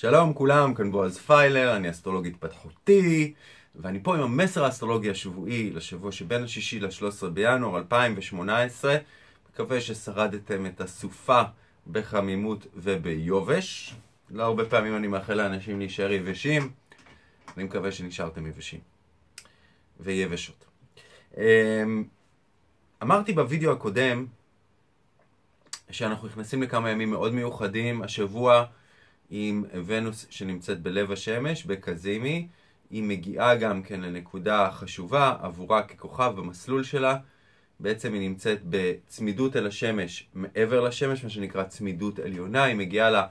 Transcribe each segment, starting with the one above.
שלום כולם, כאן בועז פיילר, אני אסטרולוג התפתחותי, ואני פה עם המסר האסטרולוגי השבועי לשבוע שבין השישי ל-13 בינואר 2018. מקווה ששרדתם את הסופה בחמימות וביובש. לא הרבה פעמים אני מאחל לאנשים להישאר יבשים, אני מקווה שנשארתם יבשים. ויבשות. אמ, אמרתי בווידאו הקודם שאנחנו נכנסים לכמה ימים מאוד מיוחדים. השבוע עם ונוס שנמצאת בלב השמש, בקזימי. היא מגיעה גם כן לנקודה חשובה עבורה ככוכב במסלול שלה. בעצם היא נמצאת בצמידות אל השמש, מעבר לשמש, מה שנקרא צמידות עליונה. היא מגיעה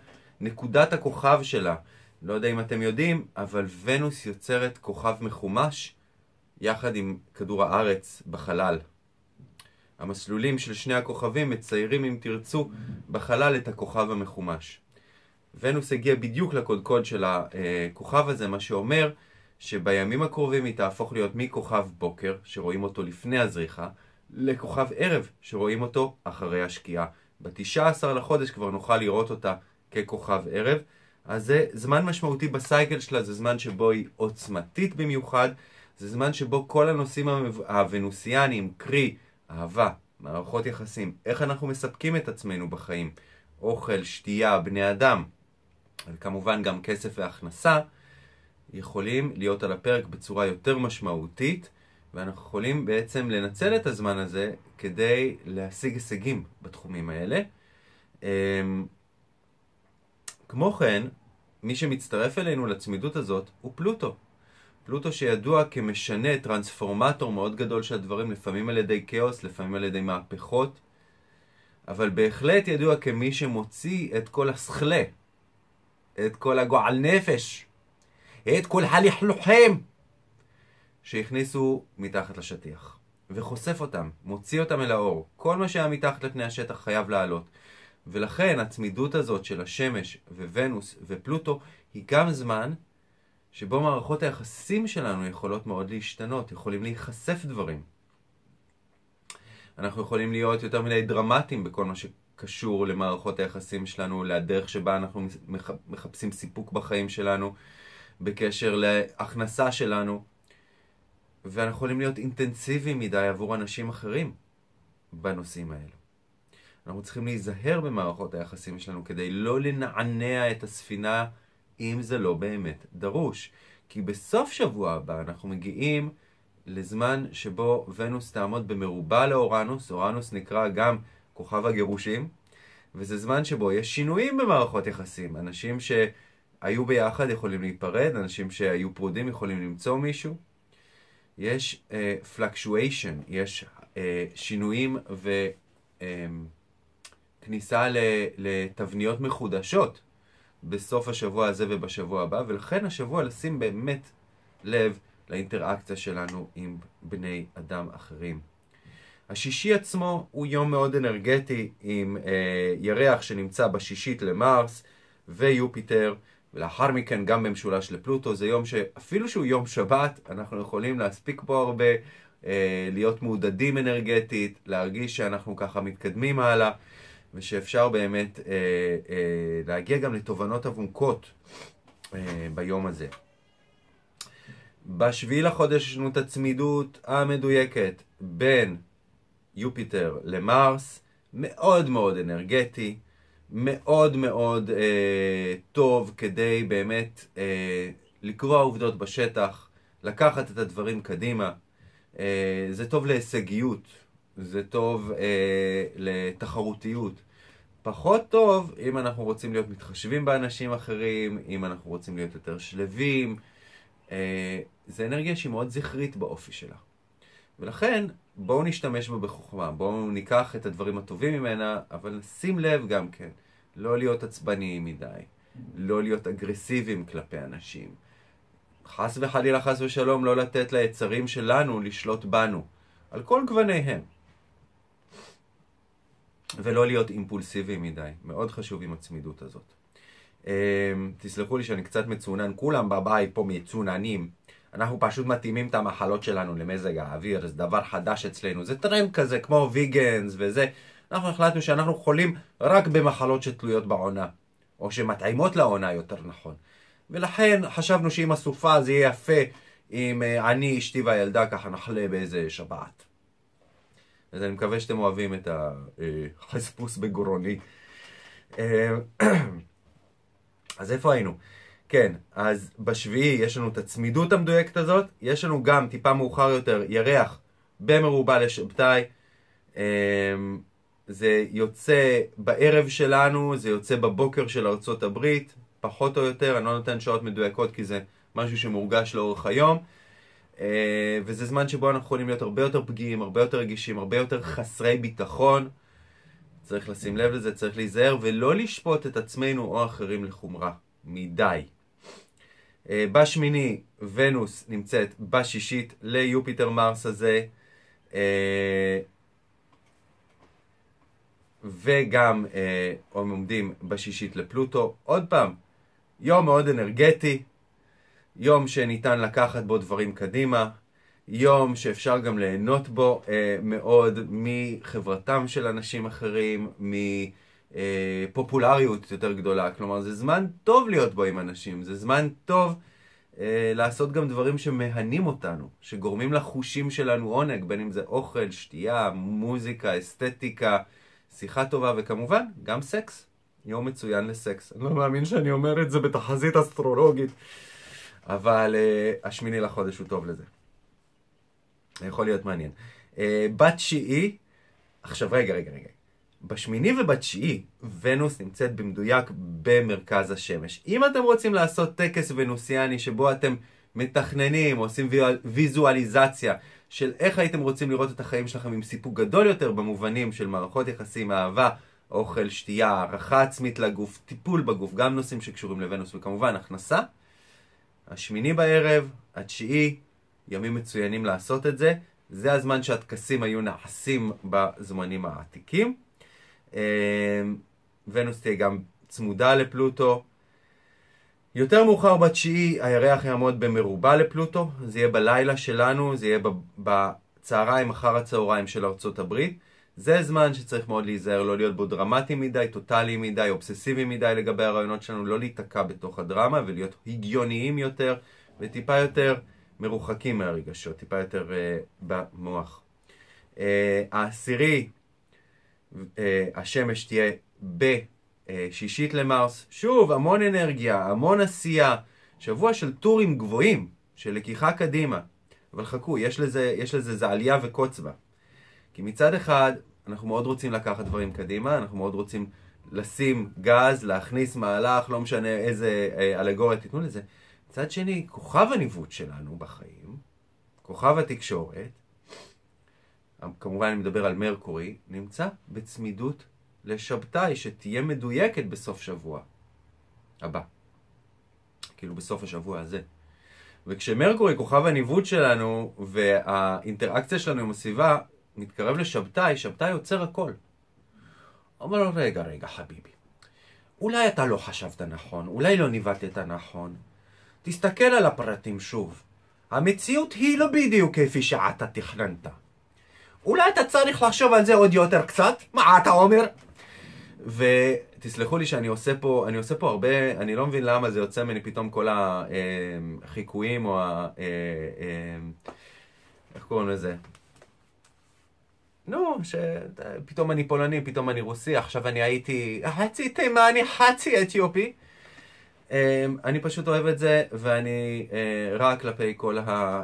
לנקודת הכוכב שלה. לא יודע אם אתם יודעים, אבל ונוס יוצרת כוכב מחומש יחד עם כדור הארץ בחלל. המסלולים של שני הכוכבים מציירים, אם תרצו, בחלל את הכוכב המחומש. ונוס הגיע בדיוק לקודקוד של הכוכב הזה, מה שאומר שבימים הקרובים היא תהפוך להיות מכוכב בוקר, שרואים אותו לפני הזריחה, לכוכב ערב, שרואים אותו אחרי השקיעה. ב-19 לחודש כבר נוכל לראות אותה ככוכב ערב. אז זה זמן משמעותי בסייקל שלה, זה זמן שבו היא עוצמתית במיוחד, זה זמן שבו כל הנושאים הוונוסיאנים, קרי אהבה, מערכות יחסים, איך אנחנו מספקים את עצמנו בחיים, אוכל, שתייה, בני אדם, וכמובן גם כסף והכנסה, יכולים להיות על הפרק בצורה יותר משמעותית, ואנחנו יכולים בעצם לנצל את הזמן הזה כדי להשיג הישגים בתחומים האלה. אמ, כמו כן, מי שמצטרף אלינו לצמידות הזאת הוא פלוטו. פלוטו שידוע כמשנה, טרנספורמטור מאוד גדול של הדברים, לפעמים על ידי כאוס, לפעמים על ידי מהפכות, אבל בהחלט ידוע כמי שמוציא את כל הסכלה את כל הגועל נפש, את כל הלכלוכים שהכניסו מתחת לשטיח, וחושף אותם, מוציא אותם אל האור. כל מה שהיה מתחת לפני השטח חייב לעלות. ולכן הצמידות הזאת של השמש וונוס ופלוטו היא גם זמן שבו מערכות היחסים שלנו יכולות מאוד להשתנות, יכולים להיחשף דברים. אנחנו יכולים להיות יותר מדי דרמטיים בכל מה ש... קשור למערכות היחסים שלנו, לדרך שבה אנחנו מחפשים סיפוק בחיים שלנו, בקשר להכנסה שלנו, ואנחנו יכולים להיות אינטנסיביים מדי עבור אנשים אחרים בנושאים האלו. אנחנו צריכים להיזהר במערכות היחסים שלנו כדי לא לנענע את הספינה אם זה לא באמת דרוש. כי בסוף שבוע הבא אנחנו מגיעים לזמן שבו ונוס תעמוד במרובה לאורנוס, אורנוס נקרא גם כוכב הגירושים, וזה זמן שבו יש שינויים במערכות יחסים. אנשים שהיו ביחד יכולים להיפרד, אנשים שהיו פרודים יכולים למצוא מישהו. יש uh, fluctuation, יש uh, שינויים וכניסה אמ, um, לתבניות מחודשות בסוף השבוע הזה ובשבוע הבא, ולכן השבוע לשים באמת לב לאינטראקציה שלנו עם בני אדם אחרים. השישי עצמו הוא יום מאוד אנרגטי עם אה, ירח שנמצא בשישית למרס ויופיטר, ולאחר מכן גם במשולש לפלוטו. זה יום שאפילו שהוא יום שבת, אנחנו יכולים להספיק בו הרבה, אה, להיות מעודדים אנרגטית, להרגיש שאנחנו ככה מתקדמים הלאה, ושאפשר באמת אה, אה, להגיע גם לתובנות עמוקות אה, ביום הזה. בשביעי לחודש יש לנו את הצמידות המדויקת בין יופיטר למרס, מאוד מאוד אנרגטי, מאוד מאוד אה, טוב כדי באמת אה, לקרוע עובדות בשטח, לקחת את הדברים קדימה. אה, זה טוב להישגיות, זה טוב אה, לתחרותיות. פחות טוב אם אנחנו רוצים להיות מתחשבים באנשים אחרים, אם אנחנו רוצים להיות יותר שלווים. אה, זה אנרגיה שהיא מאוד זכרית באופי שלה. ולכן בואו נשתמש בה בחוכמה, בואו ניקח את הדברים הטובים ממנה, אבל נשים לב גם כן, לא להיות עצבניים מדי, לא להיות אגרסיביים כלפי אנשים. חס וחלילה, חס ושלום, לא לתת ליצרים שלנו לשלוט בנו, על כל גווניהם. ולא להיות אימפולסיביים מדי, מאוד חשוב עם הצמידות הזאת. אמ, תסלחו לי שאני קצת מצונן, כולם בבית פה מצוננים. אנחנו פשוט מתאימים את המחלות שלנו למזג האוויר, זה דבר חדש אצלנו, זה טרנד כזה, כמו ויגנס וזה. אנחנו החלטנו שאנחנו חולים רק במחלות שתלויות בעונה, או שמתאימות לעונה יותר נכון. ולכן חשבנו שאם הסופה זה יהיה יפה אם אה, אני, אשתי והילדה ככה נחלה באיזה שבת. אז אני מקווה שאתם אוהבים את החספוס אה, בגרוני. אה, אז איפה היינו? כן, אז בשביעי יש לנו את הצמידות המדויקת הזאת, יש לנו גם טיפה מאוחר יותר ירח במרובה לשבתאי. אמ, זה יוצא בערב שלנו, זה יוצא בבוקר של ארצות הברית, פחות או יותר, אני לא נותן שעות מדויקות כי זה משהו שמורגש לאורך היום. אמ, וזה זמן שבו אנחנו יכולים להיות הרבה יותר פגיעים, הרבה יותר רגישים, הרבה יותר חסרי ביטחון. צריך לשים לב לזה, צריך להיזהר, ולא לשפוט את עצמנו או אחרים לחומרה. מדי. אה, בשמיני ונוס נמצאת בשישית ליופיטר מרס הזה. אה, וגם אה, הם עומדים בשישית לפלוטו. עוד פעם, יום מאוד אנרגטי, יום שניתן לקחת בו דברים קדימה, יום שאפשר גם ליהנות בו מאוד מחברתם של אנשים אחרים, מ... אה, פופולריות יותר גדולה. כלומר, זה זמן טוב להיות בו עם אנשים, זה זמן טוב אה, לעשות גם דברים שמהנים אותנו, שגורמים לחושים שלנו עונג, בין אם זה אוכל, שתייה, מוזיקה, אסתטיקה, שיחה טובה, וכמובן, גם סקס. יום מצוין לסקס. אני לא מאמין שאני אומר את זה בתחזית אסטרולוגית, אבל uh, השמיני לחודש הוא טוב לזה. יכול להיות מעניין. Uh, בת שיעי, עכשיו רגע, רגע, רגע. בשמיני ובתשיעי, ונוס נמצאת במדויק במרכז השמש. אם אתם רוצים לעשות טקס ונוסיאני שבו אתם מתכננים, עושים ויזואליזציה של איך הייתם רוצים לראות את החיים שלכם עם סיפוק גדול יותר במובנים של מערכות יחסים, אהבה, אוכל, שתייה, הערכה עצמית לגוף, טיפול בגוף, גם נושאים שקשורים לוונוס וכמובן הכנסה. השמיני בערב, התשיעי, ימים מצוינים לעשות את זה. זה הזמן שהטקסים היו נעשים בזמנים העתיקים. אמ, ונוס תהיה גם צמודה לפלוטו. יותר מאוחר בתשיעי הירח יעמוד במרובה לפלוטו, זה יהיה בלילה שלנו, זה יהיה בצהריים אחר הצהריים של ארצות הברית. זה זמן שצריך מאוד להיזהר, לא להיות בו דרמטי מדי, טוטאלי מדי, אובססיבי מדי לגבי הרעיונות שלנו, לא להיתקע בתוך הדרמה ולהיות הגיוניים יותר וטיפה יותר מרוחקים מהרגשות, טיפה יותר uh, במוח. Uh, העשירי אה, השמש תהיה בשישית למרס. שוב, המון אנרגיה, המון עשייה, שבוע של טורים גבוהים, של לקיחה קדימה. אבל חכו, יש לזה, יש לזה זה עלייה וקוץ בה. כי מצד אחד, אנחנו מאוד רוצים לקחת דברים קדימה, אנחנו מאוד רוצים לשים גז, להכניס מהלך, לא משנה איזה אה, אלגוריה תיתנו לזה. מצד שני, כוכב הניווט שלנו בחיים, כוכב התקשורת, כמובן אני מדבר על מרקורי, נמצא בצמידות לשבתאי, שתהיה מדויקת בסוף שבוע הבא. כאילו בסוף השבוע הזה. וכשמרקורי, כוכב הניווט שלנו, והאינטראקציה שלנו עם הסביבה, מתקרב לשבתאי, שבתאי עוצר הכל. אומר לו, רגע, רגע, חביבי, אולי אתה לא חשבת נכון, אולי לא ניווטת נכון. תסתכל על הפרטים שוב. המציאות היא לא בדיוק כפי שאתה תכננת. אולי אתה צריך לחשוב על זה עוד יותר קצת, מה אתה אומר? ותסלחו לי שאני עושה פה, אני עושה פה הרבה, אני לא מבין למה זה יוצא ממני פתאום כל החיקויים או ה... אה, אה, איך קוראים לזה? נו, שפתאום אני פולני, פתאום אני רוסי, עכשיו אני הייתי חצי תימני, חצי אתיופי. אמ, אני פשוט אוהב את זה, ואני אה, רע כלפי כל ה... אה,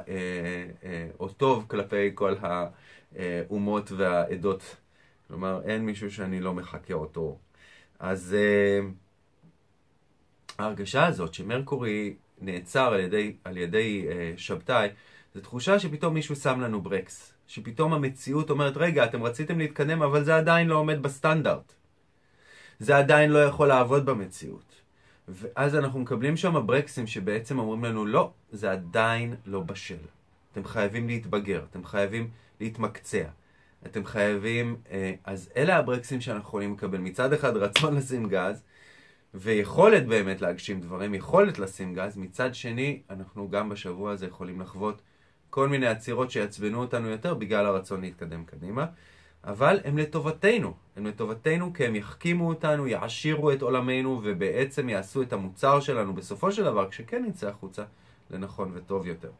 אה, או טוב כלפי כל האומות והעדות. כלומר, אין מישהו שאני לא מחקה אותו. אז ההרגשה הזאת שמרקורי נעצר על ידי, על ידי שבתאי, זו תחושה שפתאום מישהו שם לנו ברקס. שפתאום המציאות אומרת, רגע, אתם רציתם להתקדם, אבל זה עדיין לא עומד בסטנדרט. זה עדיין לא יכול לעבוד במציאות. ואז אנחנו מקבלים שם ברקסים שבעצם אומרים לנו, לא, זה עדיין לא בשל. אתם חייבים להתבגר, אתם חייבים להתמקצע. אתם חייבים, אה, אז אלה הברקסים שאנחנו יכולים לקבל. מצד אחד רצון לשים גז, ויכולת באמת להגשים דברים, יכולת לשים גז, מצד שני, אנחנו גם בשבוע הזה יכולים לחוות כל מיני עצירות שיעצבנו אותנו יותר בגלל הרצון להתקדם קדימה. אבל הם לטובתנו. הם לטובתנו כי הם יחכימו אותנו, יעשירו את עולמנו, ובעצם יעשו את המוצר שלנו בסופו של דבר, כשכן נצא החוצה, לנכון וטוב יותר.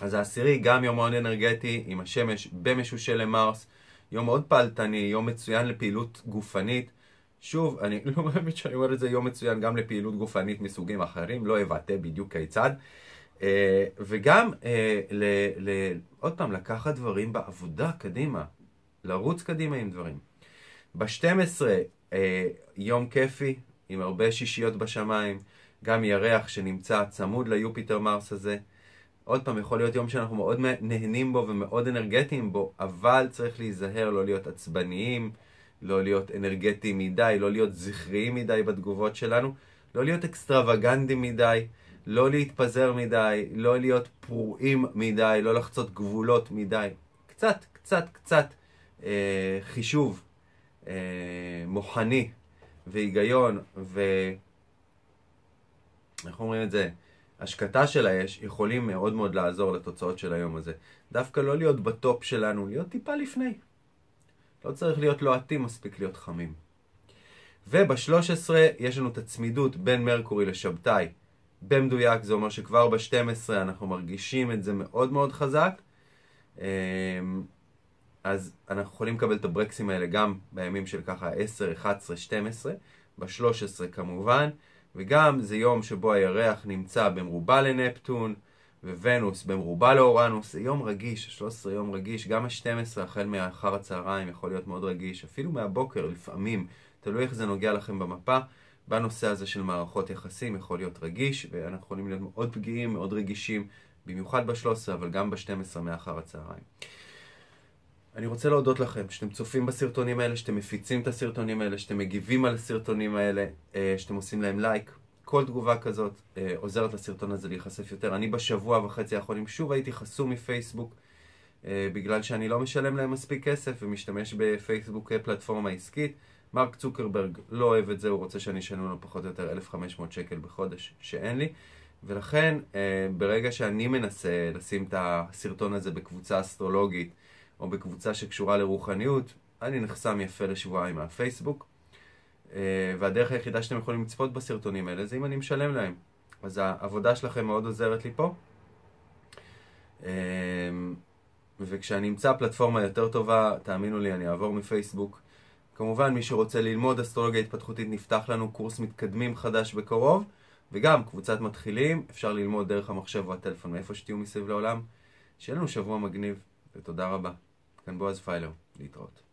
אז העשירי, גם יום מאוד אנרגטי, עם השמש במשושל למרס, יום מאוד פעלתני, יום מצוין לפעילות גופנית. שוב, אני לא מאמין שאני אומר את זה, יום מצוין גם לפעילות גופנית מסוגים אחרים, לא אבטא בדיוק כיצד. אה, וגם, אה, ל, ל, עוד פעם, לקחת דברים בעבודה קדימה, לרוץ קדימה עם דברים. ב-12, אה, יום כיפי, עם הרבה שישיות בשמיים, גם ירח שנמצא צמוד ליופיטר מרס הזה. עוד פעם, יכול להיות יום שאנחנו מאוד נהנים בו ומאוד אנרגטיים בו, אבל צריך להיזהר לא להיות עצבניים, לא להיות אנרגטיים מדי, לא להיות זכריים מדי בתגובות שלנו, לא להיות אקסטרווגנדים מדי. לא להתפזר מדי, לא להיות פרועים מדי, לא לחצות גבולות מדי. קצת, קצת, קצת אה, חישוב אה, מוחני והיגיון ו... איך אומרים את זה? השקטה של האש יכולים מאוד מאוד לעזור לתוצאות של היום הזה. דווקא לא להיות בטופ שלנו, להיות טיפה לפני. לא צריך להיות לוהטים, לא מספיק להיות חמים. וב-13 יש לנו את הצמידות בין מרקורי לשבתאי. במדויק, זה אומר שכבר ב-12 אנחנו מרגישים את זה מאוד מאוד חזק. אמ, אז אנחנו יכולים לקבל את הברקסים האלה גם בימים של ככה 10, 11, 12, ב-13 כמובן, וגם זה יום שבו הירח נמצא במרובה לנפטון, וונוס במרובה לאורנוס, זה יום רגיש, 13 יום רגיש, גם ה-12 החל מאחר הצהריים יכול להיות מאוד רגיש, אפילו מהבוקר לפעמים, תלוי איך זה נוגע לכם במפה. בנושא הזה של מערכות יחסים יכול להיות רגיש, ואנחנו יכולים להיות מאוד פגיעים, מאוד רגישים, במיוחד ב-13, אבל גם ב-12 מאחר הצהריים. אני רוצה להודות לכם שאתם צופים בסרטונים האלה, שאתם מפיצים את הסרטונים האלה, שאתם מגיבים על הסרטונים האלה, אה, שאתם עושים להם לייק. כל תגובה כזאת אה, עוזרת לסרטון הזה להיחשף יותר. אני בשבוע וחצי האחרונים שוב הייתי חסום מפייסבוק. אה, בגלל שאני לא משלם להם מספיק כסף ומשתמש בפייסבוק כפלטפורמה עסקית. מרק צוקרברג לא אוהב את זה, הוא רוצה שאני אשלם לו פחות או יותר 1,500 שקל בחודש שאין לי. ולכן, אה, ברגע שאני מנסה לשים את הסרטון הזה בקבוצה אסטרולוגית או בקבוצה שקשורה לרוחניות, אני נחסם יפה לשבועיים מהפייסבוק. אה, והדרך היחידה שאתם יכולים לצפות בסרטונים האלה זה אם אני משלם להם. אז העבודה שלכם מאוד עוזרת לי פה. וכשאני אמצא פלטפורמה יותר טובה, תאמינו לי, אני אעבור מפייסבוק. כמובן, מי שרוצה ללמוד אסטרולוגיה התפתחותית, נפתח לנו קורס מתקדמים חדש בקרוב, וגם קבוצת מתחילים, אפשר ללמוד דרך המחשב או הטלפון מאיפה שתהיו מסביב לעולם. שיהיה לנו שבוע מגניב, ותודה רבה. כאן בועז פיילר, להתראות.